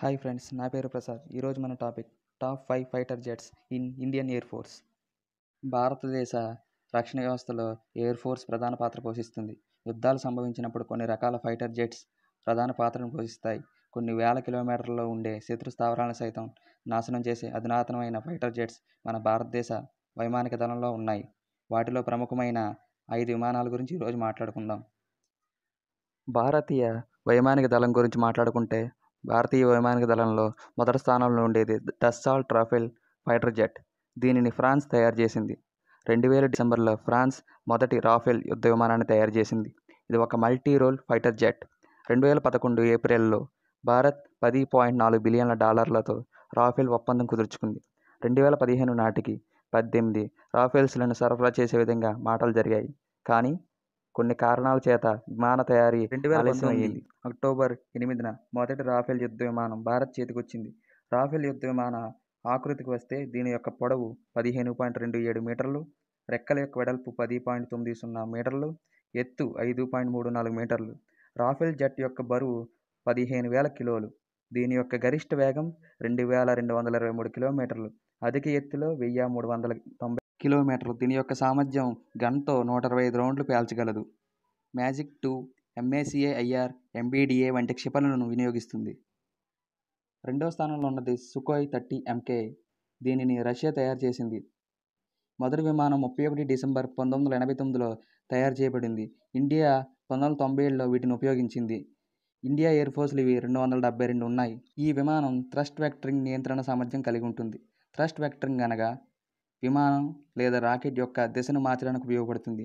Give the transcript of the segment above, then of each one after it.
hi friends నా పేరు ప్రసాద్ ఈరోజు మన topic top five fighter jets in Indian air force భారతదేశ రక్షణ వ్యవస్థలో ఎయిర్ ఫోర్స్ ప్రధాన పాత్ర పోషిస్తుంది యుద్ధాలు సంభవించినప్పుడు కొన్ని రకాల ఫైటర్ జెట్స్ ప్రధాన పాత్రను పోషిస్తాయి కొన్ని వేల కిలోమీటర్లలో ఉండే శత్రు స్థావరాలను సైతం నాశనం చేసే అధునాతనమైన ఫైటర్ జెట్స్ మన భారతదేశ వైమానిక దళంలో ఉన్నాయి వాటిలో ప్రముఖమైన ఐదు విమానాల గురించి ఈరోజు మాట్లాడుకుందాం భారతీయ వైమానిక దళం గురించి మాట్లాడుకుంటే భారతీయ వైమానిక దళంలో మొదటి స్థానంలో ఉండేది డస్సాల్ట్ ట్రాఫెల్ ఫైటర్ జెట్ దీనిని ఫ్రాన్స్ తయారు చేసింది రెండు వేల డిసెంబర్లో ఫ్రాన్స్ మొదటి రాఫెల్ యుద్ధ విమానాన్ని తయారు చేసింది ఇది ఒక మల్టీ రోల్ ఫైటర్ జెట్ రెండు వేల పదకొండు ఏప్రిల్లో భారత్ పది పాయింట్ నాలుగు బిలియన్ల డాలర్లతో రాఫెల్ ఒప్పందం కుదుర్చుకుంది రెండు వేల పదిహేను నాటికి పద్దెనిమిది రాఫెల్స్లను సరఫరా చేసే విధంగా మాటలు జరిగాయి కానీ కొన్ని కారణాల చేత విమాన తయారీ ఆలస్యమైంది అక్టోబర్ ఎనిమిదిన మొదటి రాఫెల్ యుద్ధ విమానం భారత్ చేతికొచ్చింది రాఫెల్ యుద్ధ విమాన ఆకృతికి వస్తే దీని యొక్క పొడవు పదిహేను పాయింట్ రెండు ఏడు మీటర్లు రెక్కల యొక్క వెడల్పు పది పాయింట్ తొమ్మిది సున్నా మీటర్లు ఎత్తు ఐదు పాయింట్ మూడు నాలుగు మీటర్లు రాఫెల్ జెట్ యొక్క బరువు పదిహేను వేల కిలోలు దీని యొక్క గరిష్ట వేగం రెండు వేల రెండు వందల ఇరవై మూడు కిలోమీటర్లు అధిక ఎత్తులో వెయ్యి మూడు వందల తొంభై కిలోమీటర్లు దీని యొక్క సామర్థ్యం గన్తో నూట అరవై ఐదు రౌండ్లు పేల్చగలదు magic two MICA IR MBDA వంటి క్షిపణులను వినియోగిస్తుంది రెండవ స్థానంలో ఉన్నది సుఖోయ్ థర్టీ ఎంకే దీనిని రష్యా తయారు చేసింది మొదటి విమానం ముప్పై ఒకటి డిసెంబర్ పంతొమ్మిది వందల ఎనభై తొమ్మిదిలో తయారు చేయబడింది ఇండియా పంతొమ్మిది వందల తొంభై ఏడులో వీటిని ఉపయోగించింది ఇండియా ఎయిర్ ఫోర్స్లు ఇవి రెండు వందల డెబ్బై రెండు ఉన్నాయి ఈ విమానం థ్రస్ట్ వెక్టరింగ్ నియంత్రణ సామర్థ్యం కలిగి ఉంటుంది థ్రస్ట్ వెక్టరింగ్ అనగా విమానం లేదా రాకెట్ యొక్క దిశను మార్చడానికి ఉపయోగపడుతుంది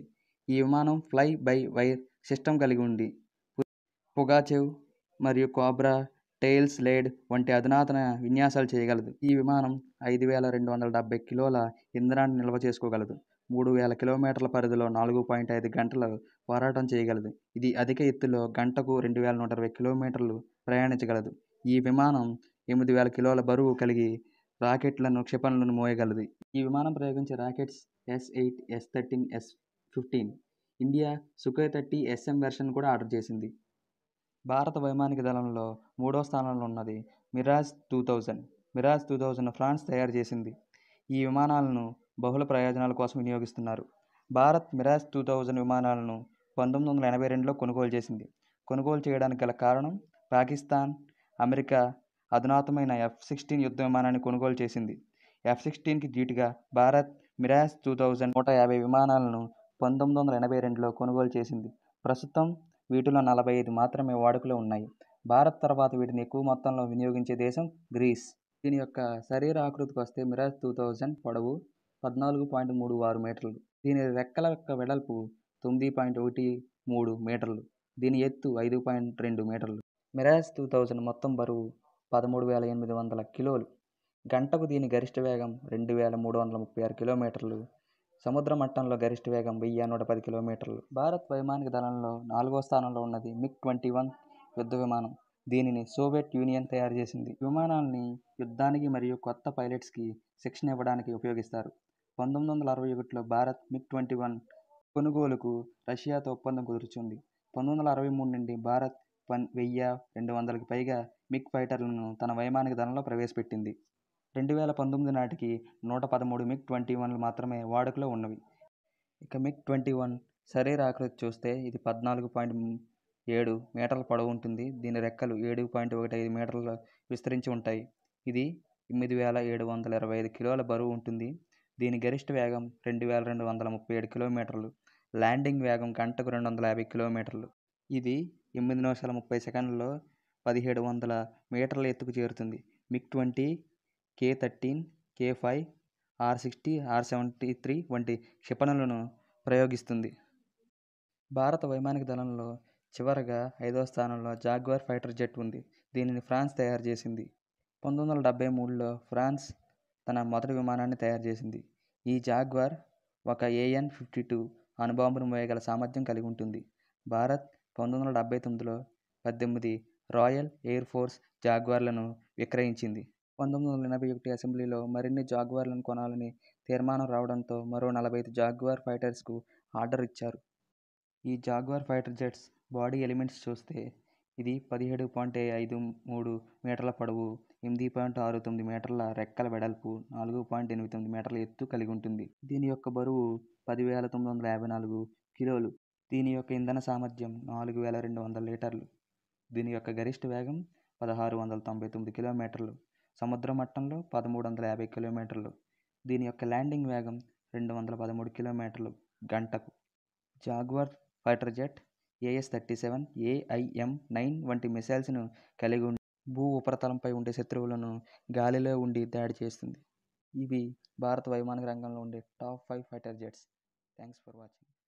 ఈ విమానం ఫ్లై బై వైర్ సిస్టమ్ కలిగి ఉంది పొగాచెవ్ మరియు కోబ్రా టెయిల్స్ లేడ్ వంటి అధునాతన విన్యాసాలు చేయగలదు ఈ విమానం ఐదు వేల రెండు వందల డెబ్బై కిలోల ఇంధనాన్ని నిల్వ చేసుకోగలదు మూడు వేల కిలోమీటర్ల పరిధిలో నాలుగు పాయింట్ ఐదు గంటలు పోరాటం చేయగలదు ఇది అధిక ఎత్తులో గంటకు రెండు వేల నూట ఇరవై కిలోమీటర్లు ప్రయాణించగలదు ఈ విమానం ఎనిమిది వేల కిలోల బరువు కలిగి రాకెట్లను క్షిపణులను మోయగలదు ఈ విమానం ప్రయోగించే rockets S eight S thirteen S fifteen India Sukhoi thirty SM version కూడా ఆర్డర్ చేసింది భారత వైమానిక దళంలో మూడో స్థానంలో ఉన్నది Mirage two thousand Mirage two thousand France తయారు చేసింది ఈ విమానాలను బహుళ ప్రయోజనాల కోసం వినియోగిస్తున్నారు భారత్ మిరాజ్ టూ థౌజండ్ విమానాలను పంతొమ్మిది వందల ఎనభై రెండులో కొనుగోలు చేసింది కొనుగోలు చేయడానికి గల కారణం పాకిస్తాన్ అమెరికా అధునాతమైన ఎఫ్ సిక్స్టీన్ యుద్ధ విమానాన్ని కొనుగోలు చేసింది ఎఫ్ సిక్స్టీన్కి ధీటుగా భారత్ మిరాజ్ టూ థౌజండ్ నూట యాభై విమానాలను పంతొమ్మిది వందల ఎనభై రెండులో కొనుగోలు చేసింది ప్రస్తుతం వీటిలో నలభై ఐదు మాత్రమే వాడుకలో ఉన్నాయి భారత్ తర్వాత వీటిని ఎక్కువ మొత్తంలో వినియోగించే దేశం గ్రీస్ దీని యొక్క శరీర ఆకృతికి వస్తే మిరాజ్ టూ థౌజండ్ పొడవు పద్నాలుగు పాయింట్ మూడు ఆరు మీటర్లు దీని రెక్కల యొక్క వెడల్పు తొమ్మిది పాయింట్ ఒకటి మూడు మీటర్లు దీని ఎత్తు ఐదు పాయింట్ రెండు మీటర్లు మిరాజ్ టూ థౌజండ్ మొత్తం బరువు పదమూడు వేల ఎనిమిది వందల కిలోలు గంటకు దీని గరిష్ట వేగం రెండు వేల మూడు వందల ముప్పై ఆరు కిలోమీటర్లు సముద్ర మట్టంలో గరిష్ట వేగం వెయ్యి నూట పది కిలోమీటర్లు భారత్ వైమానిక దళంలో నాలుగో స్థానంలో ఉన్నది మిగ్ ట్వంటీ వన్ యుద్ధ విమానం దీనిని సోవియట్ యూనియన్ తయారు చేసింది విమానాన్ని యుద్ధానికి మరియు కొత్త పైలట్స్కి శిక్షణ ఇవ్వడానికి ఉపయోగిస్తారు పంతొమ్మిది వందల అరవై ఒకటిలో భారత్ మిగ్ ట్వంటీ వన్ కొనుగోలుకు రష్యాతో ఒప్పందం కుదుర్చుంది పంతొమ్మిది వందల అరవై మూడు నుండి భారత్ పన్ వెయ్యి రెండు వందలకు పైగా మిగ్ ఫైటర్లను తన వైమానిక దళంలో ప్రవేశపెట్టింది రెండు వేల పంతొమ్మిది నాటికి నూట పదమూడు మిగ్ ట్వంటీ వన్లు మాత్రమే వాడుకలో ఉన్నవి ఇక మిగ్ ట్వంటీ వన్ శరీర ఆకృతి చూస్తే ఇది పద్నాలుగు పాయింట్ ఏడు మీటర్ల పొడవు ఉంటుంది దీని రెక్కలు ఏడు పాయింట్ ఒకటి ఐదు మీటర్లు విస్తరించి ఉంటాయి ఇది ఎనిమిది వేల ఏడు వందల ఇరవై ఐదు కిలోల బరువు ఉంటుంది దీని గరిష్ట వేగం రెండు వేల రెండు వందల ముప్పై ఏడు కిలోమీటర్లు ల్యాండింగ్ వేగం గంటకు రెండు వందల యాభై కిలోమీటర్లు ఇది ఎనిమిది నిమిషాల ముప్పై సెకండ్లలో పదిహేడు వందల మీటర్ల ఎత్తుకు చేరుతుంది MiG twenty K thirteen K five R sixty R seventy three వంటి క్షిపణులను ప్రయోగిస్తుంది భారత వైమానిక దళంలో చివరగా ఐదవ స్థానంలో జాగ్వార్ ఫైటర్ జెట్ ఉంది దీనిని ఫ్రాన్స్ తయారు చేసింది పంతొమ్మిది వందల డెబ్బై మూడులో ఫ్రాన్స్ తన మొదటి విమానాన్ని తయారు చేసింది ఈ జాగ్వార్ ఒక ఏఎన్ ఫిఫ్టీ టూ అనుబాంబును వేయగల సామర్థ్యం కలిగి ఉంటుంది భారత్ పంతొమ్మిది వందల డెబ్బై తొమ్మిదిలో పద్దెనిమిది రాయల్ ఎయిర్ ఫోర్స్ జాగ్వార్లను విక్రయించింది పంతొమ్మిది వందల ఎనభై ఒకటి అసెంబ్లీలో మరిన్ని జాగ్వార్లను కొనాలని తీర్మానం రావడంతో మరో నలభై ఐదు జాగ్వార్ ఫైటర్స్కు ఆర్డర్ ఇచ్చారు ఈ Jaguar fighter jets body elements చూస్తే ఇది పదిహేడు పాయింట్ ఐదు మూడు మీటర్ల పొడవు ఎనిమిది పాయింట్ ఆరు తొమ్మిది మీటర్ల రెక్కల వెడల్పు నాలుగు పాయింట్ ఎనిమిది తొమ్మిది మీటర్ల ఎత్తు కలిగి ఉంటుంది దీని యొక్క బరువు పదివేల తొమ్మిది వందల యాభై నాలుగు కిలోలు దీని యొక్క ఇంధన సామర్థ్యం నాలుగు వేల రెండు వందల లీటర్లు దీని యొక్క గరిష్ట వేగం పదహారు వందల తొంభై తొమ్మిది కిలోమీటర్లు సముద్ర మట్టంలో పదమూడు వందల యాభై కిలోమీటర్లు దీని యొక్క ల్యాండింగ్ వేగం రెండు వందల పదమూడు కిలోమీటర్లు గంటకు Jaguar fighter jet AS thirty seven AIM nine వంటి మిసైల్స్ను కలిగి ఉండి భూ ఉపరితలంపై ఉండే శత్రువులను గాలిలో ఉండి దాడి చేస్తుంది ఇవి భారత వైమానిక రంగంలో ఉండే top five fighter jets thanks for watching